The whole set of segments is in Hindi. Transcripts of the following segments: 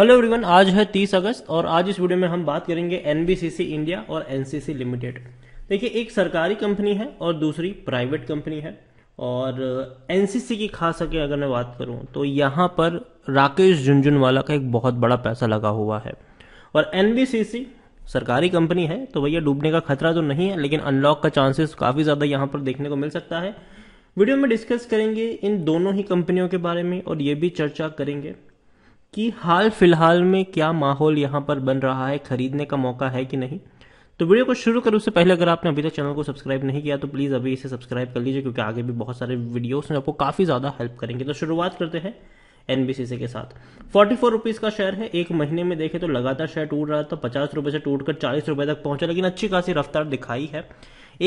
हेलो एवरीवन आज है 30 अगस्त और आज इस वीडियो में हम बात करेंगे एनबीसीसी इंडिया और एनसीसी लिमिटेड देखिए एक सरकारी कंपनी है और दूसरी प्राइवेट कंपनी है और एनसीसी uh, की खास करके अगर मैं बात करूं तो यहाँ पर राकेश झुंझुनवाला का एक बहुत बड़ा पैसा लगा हुआ है और एनबीसीसी सरकारी कंपनी है तो भैया डूबने का खतरा तो नहीं है लेकिन अनलॉक का चांसेस काफ़ी ज़्यादा यहाँ पर देखने को मिल सकता है वीडियो में डिस्कस करेंगे इन दोनों ही कंपनियों के बारे में और ये भी चर्चा करेंगे कि हाल फिलहाल में क्या माहौल यहाँ पर बन रहा है खरीदने का मौका है कि नहीं तो वीडियो को शुरू करूँ उससे पहले अगर आपने अभी तक चैनल को सब्सक्राइब नहीं किया तो प्लीज़ अभी इसे सब्सक्राइब कर लीजिए क्योंकि आगे भी बहुत सारे वीडियोस में आपको काफ़ी ज़्यादा हेल्प करेंगे तो शुरुआत करते हैं एन के साथ फोर्टी फोर रुपीज़ का शेयर है एक महीने में देखे तो लगातार शेयर टूट रहा था पचास रुपये से टूट कर चालीस रुपये तक पहुंचा लेकिन अच्छी खासी रफ्तार दिखाई है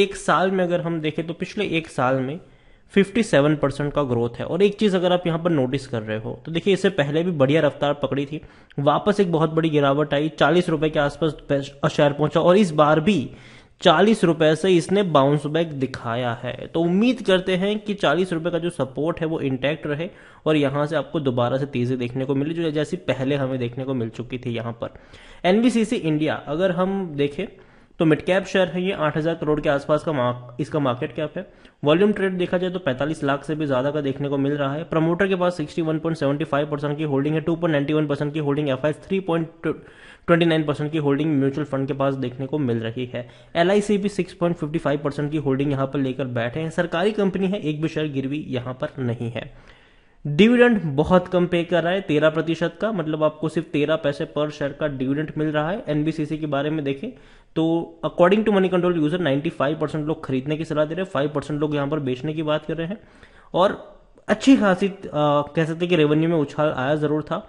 एक साल में अगर हम देखें तो पिछले एक साल में 57 परसेंट का ग्रोथ है और एक चीज़ अगर आप यहां पर नोटिस कर रहे हो तो देखिए इससे पहले भी बढ़िया रफ्तार पकड़ी थी वापस एक बहुत बड़ी गिरावट आई चालीस रुपए के आसपास शेयर पहुंचा और इस बार भी चालीस रुपए से इसने बाउंस बैक दिखाया है तो उम्मीद करते हैं कि चालीस रुपए का जो सपोर्ट है वो इंटैक्ट रहे और यहां से आपको दोबारा से तेजी देखने को मिली जो जैसी पहले हमें देखने को मिल चुकी थी यहां पर एनबीसीसी इंडिया अगर हम देखें तो मिड कैप शेयर है ये 8000 करोड़ के आसपास का मार्क इसका मार्केट कैप है वॉल्यूम ट्रेड देखा जाए तो 45 लाख से भी ज़्यादा का देखने को मिल रहा है प्रमोटर के पास 61.75 परसेंट की होल्डिंग है 2.91 परसेंट की holding F I three percent की होल्डिंग म्यूचुअल फंड के पास देखने को मिल रही है एल भी 6.55 परसेंट की होल्डिंग यहाँ पर लेकर बैठे हैं सरकारी कंपनी है एक भी शेयर गिरवी यहाँ पर नहीं है डिविडेंड बहुत कम पे कर रहा है तेरह प्रतिशत का मतलब आपको सिर्फ तेरह पैसे पर शेयर का डिविडेंड मिल रहा है एनबीसीसी के बारे में देखें तो according to Moneycontrol user 95 percent लोग खरीदने की सलाह दे रहे हैं फाइव परसेंट लोग यहां पर बेचने की बात कर रहे हैं और अच्छी खासी कह सकते कि रेवेन्यू में उछाल आया जरूर था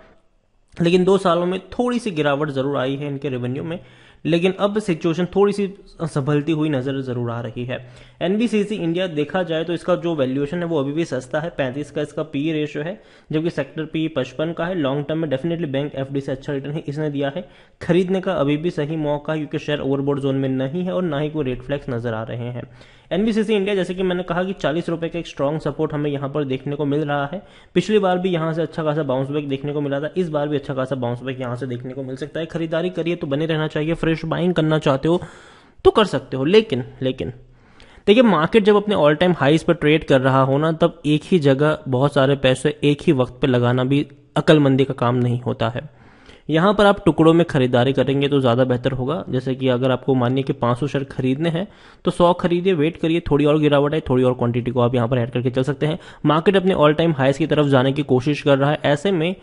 लेकिन दो सालों में थोड़ी सी गिरावट जरूर आई है इनके रेवेन्यू में लेकिन अब सिचुएशन थोड़ी सी संभलती हुई नज़र ज़रूर आ रही है एनबीसीसी इंडिया देखा जाए तो इसका जो वैल्यूएशन है वो अभी भी सस्ता है पैंतीस का इसका पी रेशियो है जबकि सेक्टर पी पचपन का है लॉन्ग टर्म में डेफिनेटली बैंक एफ से अच्छा रिटर्न है इसने दिया है खरीदने का अभी भी सही मौका है क्योंकि शेयर ओवरबोर्ड जोन में नहीं है और ना ही कोई रेट फ्लैक्स नज़र आ रहे हैं एनबीसीसी इंडिया जैसे कि मैंने कहा कि चालीस रुपए का एक स्ट्रॉन्ग सपोर्ट हमें यहां पर देखने को मिल रहा है पिछली बार भी यहाँ से अच्छा खासा बाउंस बैक देखने को मिला था इस बार भी अच्छा खासा बाउंस बैक यहाँ से देखने को मिल सकता है खरीदारी करिए तो बने रहना चाहिए फ्रेश bullish बाइंग करना चाहते हो तो कर सकते हो लेकिन लेकिन देखिए मार्केट जब अपने ऑल टाइम हाईस पर ट्रेड कर रहा हो ना तब एक ही जगह बहुत सारे पैसे एक ही वक्त पर लगाना भी अकलमंदी का काम नहीं होता है यहाँ पर आप टुकड़ों में खरीदारी करेंगे तो ज़्यादा बेहतर होगा जैसे कि अगर आपको मानिए कि 500 शेयर खरीदने हैं तो 100 खरीदिए वेट करिए थोड़ी और गिरावट है थोड़ी और क्वांटिटी को आप यहाँ पर ऐड करके चल सकते हैं मार्केट अपने ऑल टाइम हाइस की तरफ जाने की कोशिश कर रहा है ऐसे में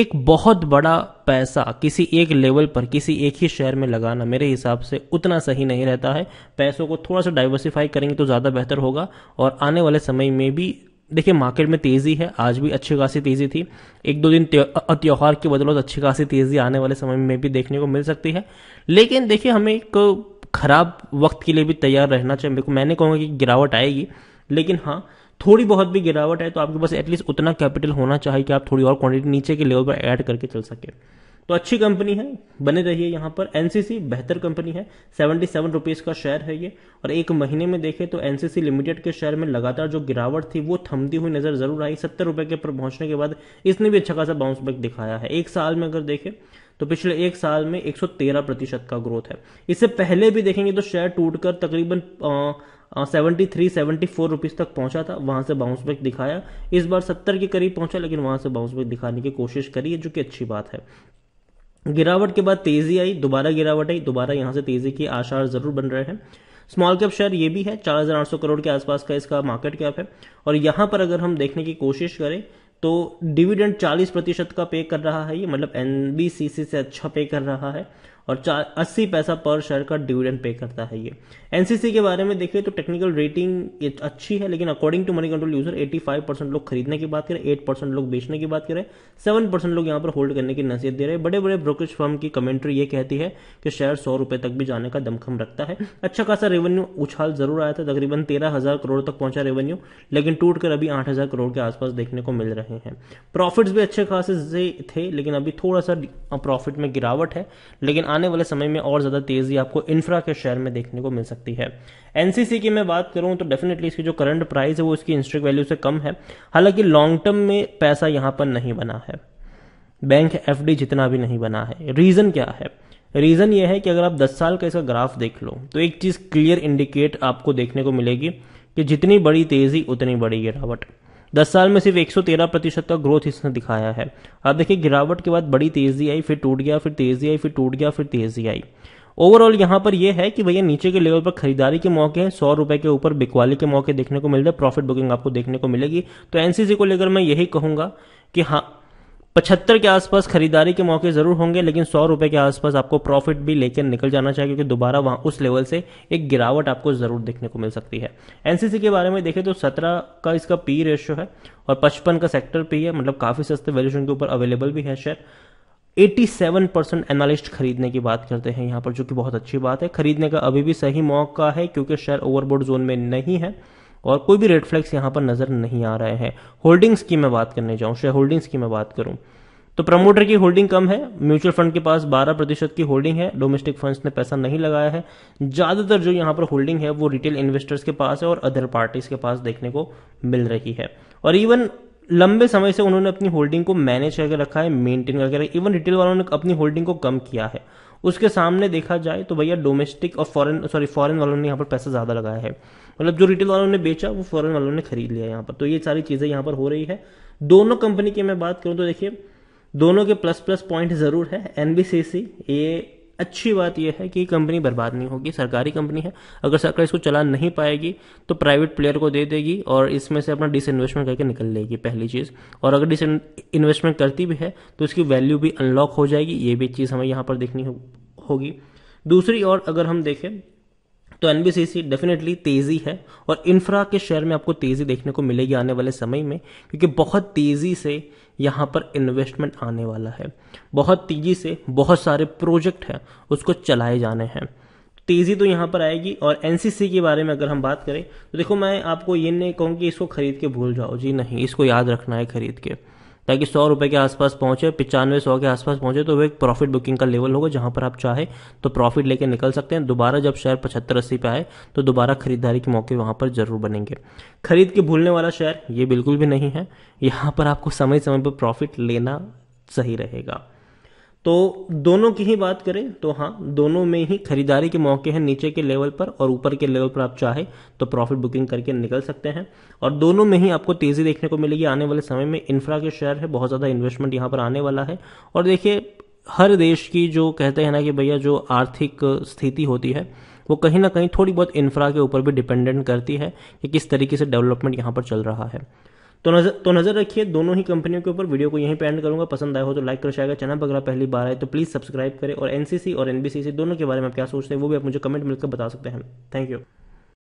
एक बहुत बड़ा पैसा किसी एक लेवल पर किसी एक ही शेयर में लगाना मेरे हिसाब से उतना सही नहीं रहता है पैसों को थोड़ा सा डाइवर्सिफाई करेंगे तो ज़्यादा बेहतर होगा और आने वाले समय में भी देखिए मार्केट में तेज़ी है आज भी अच्छी खासी तेज़ी थी एक दो दिन त्यौहार की बदलौत अच्छी खासी तेज़ी आने वाले समय में भी देखने को मिल सकती है लेकिन देखिए हमें एक ख़राब वक्त के लिए भी तैयार रहना चाहिए मैंने कहूँगा कि गिरावट आएगी लेकिन हाँ थोड़ी बहुत भी गिरावट है तो आपके पास एटलीस्ट उतना कैपिटल होना चाहिए कि आप थोड़ी और क्वांटिटी नीचे के लेवल पर ऐड करके चल सके तो अच्छी कंपनी है बने रहिए यहाँ पर एनसीसी बेहतर कंपनी है सेवेंटी सेवन रुपीज़ का शेयर है ये और एक महीने में देखें तो एनसीसी लिमिटेड के शेयर में लगातार जो गिरावट थी वो थमती हुई नज़र जरूर आई सत्तर रुपए के ऊपर पहुंचने के बाद इसने भी अच्छा खासा बाउंस बैक दिखाया है एक साल में अगर देखें तो पिछले एक साल में 113 प्रतिशत का ग्रोथ है इससे पहले भी देखेंगे तो शेयर टूटकर तकरीबन seventy three seventy four rupees तक पहुंचा था वहां से बाउंस बैक दिखाया इस बार सत्तर के करीब पहुंचा लेकिन वहां से बाउंस बैक दिखाने की कोशिश करी है जो कि अच्छी बात है गिरावट के बाद तेजी आई दोबारा गिरावट आई दोबारा यहाँ से तेजी की आशार जरूर बन रहे हैं स्मॉल कैप शेयर ये भी है सौ करोड़ के आसपास का इसका मार्केट कैप है और यहाँ पर अगर हम देखने की कोशिश करें तो डिविडेंड चालीस प्रतिशत का पे कर रहा है ये मतलब एन से अच्छा पे कर रहा है और अस्सी पैसा पर शेयर का डिविडेंड पे करता है ये एनसीसी के बारे में देखिए तो टेक्निकल रेटिंग अच्छी है लेकिन according to Moneycontrol user 85 percent लोग खरीदने की बात करें 8 परसेंट लोग बेचने की बात करें सेवन परसेंट लोग यहाँ पर होल्ड करने की नसीहत दे रहे हैं बड़े बड़े ब्रोकरेज फर्म की कमेंट्री ये कहती है कि शेयर सौ रुपए तक भी जाने का दमखम रखता है अच्छा खासा रेवेन्यू उछाल जरूर आया था तकरीबन तेरह हजार करोड़ तक पहुंचा रेवेन्यू लेकिन टूट कर अभी आठ हजार करोड़ के आसपास देखने को मिल रहे हैं प्रॉफिट भी अच्छे खासे थे लेकिन अभी थोड़ा सा प्रॉफिट में गिरावट है लेकिन आने वाले समय में और ज़्यादा तेज़ी आपको इंफ्रा के शेयर में देखने को मिल सकती है एनसीसी की मैं बात करूं तो डेफिनेटली इसकी जो करंट प्राइस है वो इसकी इंस्ट्रिक वैल्यू से कम है हालांकि लॉन्ग टर्म में पैसा यहां पर नहीं बना है बैंक एफ जितना भी नहीं बना है रीज़न क्या है रीज़न ये है कि अगर आप 10 साल का इसका ग्राफ देख लो तो एक चीज़ क्लियर इंडिकेट आपको देखने को मिलेगी कि जितनी बड़ी तेज़ी उतनी बड़ी गिरावट दस साल में सिर्फ तेरह प्रतिशत का ग्रोथ इसने दिखाया है अब देखिए गिरावट के बाद बड़ी तेजी आई फिर टूट गया फिर तेजी आई फिर टूट गया फिर तेजी आई ओवरऑल यहाँ पर यह है कि भैया नीचे के लेवल पर खरीदारी के मौके हैं सौ रुपए के ऊपर बिकवाली के मौके देखने को मिल रहे प्रॉफिट बुकिंग आपको देखने को मिलेगी तो एनसीसी को लेकर मैं यही कहूंगा कि हाँ पचहत्तर के आसपास खरीदारी के मौके ज़रूर होंगे लेकिन सौ रुपए के आसपास आपको प्रॉफिट भी लेकर निकल जाना चाहिए क्योंकि दोबारा वहां उस लेवल से एक गिरावट आपको ज़रूर देखने को मिल सकती है एनसीसी के बारे में देखें तो सत्रह का इसका पी रेशियो है और पचपन का सेक्टर पी है मतलब काफ़ी सस्ते वैल्यूशन के ऊपर अवेलेबल भी है शेयर 87 परसेंट एनालिस्ट खरीदने की बात करते हैं यहां पर जो कि बहुत अच्छी बात है खरीदने का अभी भी सही मौका है क्योंकि शेयर ओवरबोर्ड जोन में नहीं है और कोई भी रेड फ्लैग्स यहाँ पर नज़र नहीं आ रहे हैं होल्डिंग्स की मैं बात करने जाऊँ शेयर होल्डिंग्स की मैं बात करूँ तो प्रमोटर की होल्डिंग कम है म्यूचुअल फंड के पास 12 प्रतिशत की होल्डिंग है डोमेस्टिक फंड्स ने पैसा नहीं लगाया है ज़्यादातर जो यहाँ पर होल्डिंग है वो रिटेल इन्वेस्टर्स के पास है और अदर पार्टीज के पास देखने को मिल रही है और इवन लंबे समय से उन्होंने अपनी होल्डिंग को मैनेज करके रखा है मेंटेन करके रखा है इवन रिटेल वालों ने अपनी होल्डिंग को कम किया है उसके सामने देखा जाए तो भैया डोमेस्टिक और फॉरेन सॉरी फॉरेन वालों ने यहाँ पर पैसा ज़्यादा लगाया है मतलब जो रिटेल वालों ने बेचा वो फॉरेन वालों ने खरीद लिया यहाँ पर तो ये सारी चीज़ें यहाँ पर हो रही है दोनों कंपनी की मैं बात करूँ तो देखिए दोनों के प्लस प्लस पॉइंट ज़रूर है एन ये अच्छी बात यह है कि कंपनी बर्बाद नहीं होगी सरकारी कंपनी है अगर सरकार इसको चला नहीं पाएगी तो प्राइवेट प्लेयर को दे देगी और इसमें से अपना डिस इन्वेस्टमेंट करके निकल लेगी पहली चीज़ और अगर डिस इन्वेस्टमेंट करती भी है तो इसकी वैल्यू भी अनलॉक हो जाएगी ये भी चीज़ हमें यहाँ पर देखनी होगी दूसरी और अगर हम देखें तो एनबीसीसी डेफिनेटली तेजी है और इंफ्रा के शेयर में आपको तेजी देखने को मिलेगी आने वाले समय में क्योंकि बहुत तेजी से यहाँ पर इन्वेस्टमेंट आने वाला है बहुत तेजी से बहुत सारे प्रोजेक्ट हैं उसको चलाए जाने हैं तेज़ी तो यहाँ पर आएगी और एन के बारे में अगर हम बात करें तो देखो मैं आपको ये नहीं कहूँ कि इसको खरीद के भूल जाओ जी नहीं इसको याद रखना है खरीद के ताकि सौ रुपये के आसपास पहुंचे पचानवे सौ के आसपास पहुंचे तो वो एक प्रॉफिट बुकिंग का लेवल होगा जहां पर आप चाहे तो प्रॉफिट लेके निकल सकते हैं दोबारा जब शेयर पचहत्तर अस्सी पे आए तो दोबारा खरीदारी के मौके वहां पर जरूर बनेंगे खरीद के भूलने वाला शेयर ये बिल्कुल भी नहीं है यहाँ पर आपको समय समय पर प्रॉफिट लेना सही रहेगा तो दोनों की ही बात करें तो हाँ दोनों में ही खरीदारी के मौके हैं नीचे के लेवल पर और ऊपर के लेवल पर आप चाहे तो प्रॉफिट बुकिंग करके निकल सकते हैं और दोनों में ही आपको तेज़ी देखने को मिलेगी आने वाले समय में इंफ्रा के शेयर है बहुत ज़्यादा इन्वेस्टमेंट यहाँ पर आने वाला है और देखिए हर देश की जो कहते हैं ना कि भैया जो आर्थिक स्थिति होती है वो कहीं ना कहीं थोड़ी बहुत इंफ्रा के ऊपर भी डिपेंडेंट करती है कि किस तरीके से डेवलपमेंट यहाँ पर चल रहा है तो नजर तो नज़र रखिए दोनों ही कंपनियों के ऊपर वीडियो को यहीं पे एंड करूंगा पसंद आया हो तो लाइक कर शायद चैनल पर अगर पहली बार आए तो प्लीज़ सब्सक्राइब करें और एनसीसी और एनबीसीसी दोनों के बारे में आप क्या सोचते हैं वो भी आप मुझे कमेंट मिलकर बता सकते हैं थैंक यू